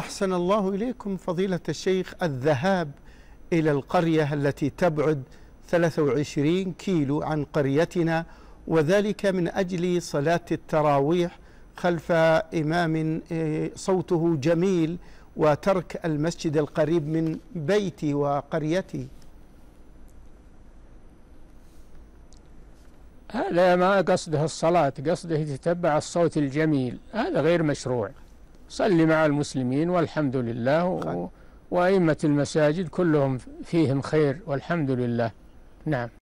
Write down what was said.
أحسن الله إليكم فضيلة الشيخ الذهاب إلى القرية التي تبعد 23 كيلو عن قريتنا وذلك من أجل صلاة التراويح خلف إمام إيه، صوته جميل وترك المسجد القريب من بيتي وقريتي هذا ما قصده الصلاة قصده يتبع الصوت الجميل هذا غير مشروع صل مع المسلمين والحمد لله وأئمة المساجد كلهم فيهم خير والحمد لله نعم